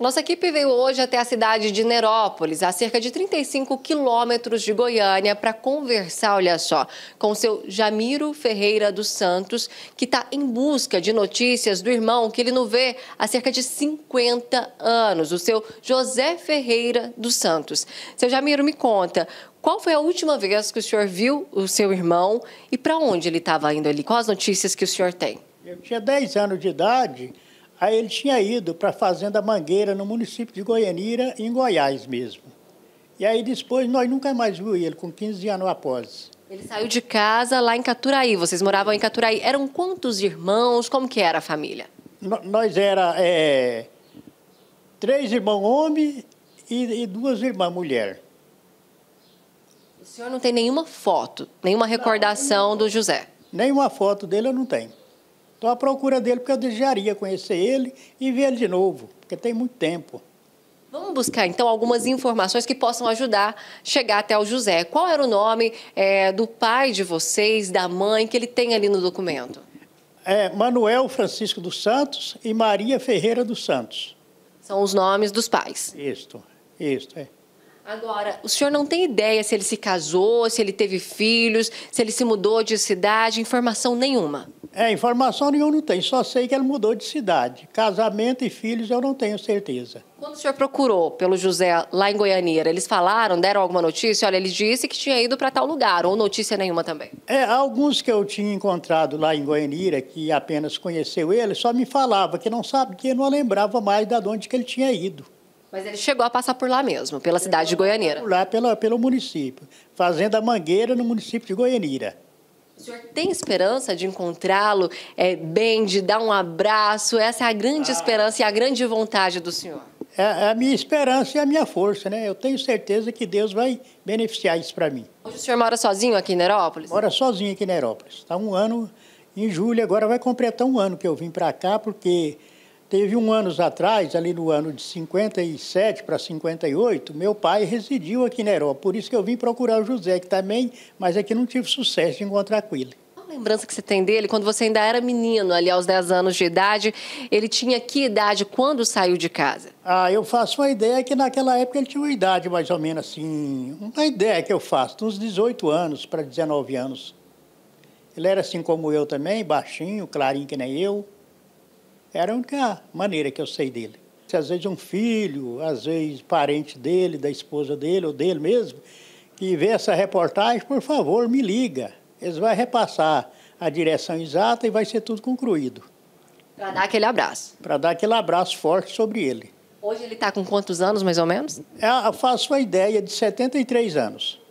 Nossa equipe veio hoje até a cidade de Nerópolis, a cerca de 35 quilômetros de Goiânia, para conversar, olha só, com o seu Jamiro Ferreira dos Santos, que está em busca de notícias do irmão que ele não vê há cerca de 50 anos, o seu José Ferreira dos Santos. Seu Jamiro, me conta, qual foi a última vez que o senhor viu o seu irmão e para onde ele estava indo ali? Quais as notícias que o senhor tem? Eu tinha 10 anos de idade Aí ele tinha ido para a Fazenda Mangueira, no município de Goianira, em Goiás mesmo. E aí depois nós nunca mais viu ele, com 15 anos após. Ele saiu de casa lá em Caturaí, vocês moravam em Caturaí. Eram quantos irmãos? Como que era a família? No, nós era é, três irmãos homens e, e, duas irmãs mulher. O senhor não tem nenhuma foto, nenhuma recordação não, não, do José? Nenhuma foto dele eu não tenho. Estou à procura dele porque eu desejaria conhecer ele e ver ele de novo, porque tem muito tempo. Vamos buscar, então, algumas informações que possam ajudar a chegar até o José. Qual era o nome é, do pai de vocês, da mãe, que ele tem ali no documento? É Manuel Francisco dos Santos e Maria Ferreira dos Santos. São os nomes dos pais. Isto, isto, é. Agora, o senhor não tem ideia se ele se casou, se ele teve filhos, se ele se mudou de cidade, informação nenhuma? É, informação nenhuma não tem, só sei que ele mudou de cidade. Casamento e filhos eu não tenho certeza. Quando o senhor procurou pelo José lá em Goianira, eles falaram, deram alguma notícia? Olha, ele disse que tinha ido para tal lugar, ou notícia nenhuma também? É, alguns que eu tinha encontrado lá em Goianira, que apenas conheceu ele, só me falava que não sabia, que não lembrava mais de onde que ele tinha ido. Mas ele chegou a passar por lá mesmo, pela cidade de Goianira? Lá pelo pelo município, Fazenda Mangueira, no município de Goianira. O senhor tem esperança de encontrá-lo é, bem, de dar um abraço? Essa é a grande ah. esperança e a grande vontade do senhor. É, é a minha esperança e a minha força, né? Eu tenho certeza que Deus vai beneficiar isso para mim. Hoje o senhor mora sozinho aqui em Nerópolis? Mora sozinho aqui em Nerópolis. Está um ano, em julho agora vai completar um ano que eu vim para cá, porque Teve um anos atrás, ali no ano de 57 para 58, meu pai residiu aqui em Europa. Por isso que eu vim procurar o José, que também, tá mas aqui é não tive sucesso de encontrar com ele. Qual a lembrança que você tem dele? Quando você ainda era menino, ali aos 10 anos de idade, ele tinha que idade quando saiu de casa? Ah, eu faço uma ideia que naquela época ele tinha uma idade mais ou menos assim, uma ideia que eu faço, uns 18 anos para 19 anos. Ele era assim como eu também, baixinho, clarinho que nem eu era a única maneira que eu sei dele. Se Às vezes um filho, às vezes parente dele, da esposa dele ou dele mesmo, que vê essa reportagem, por favor, me liga. Eles vão repassar a direção exata e vai ser tudo concluído. Para dar aquele abraço. Para dar aquele abraço forte sobre ele. Hoje ele está com quantos anos, mais ou menos? É, eu faço a ideia de 73 anos.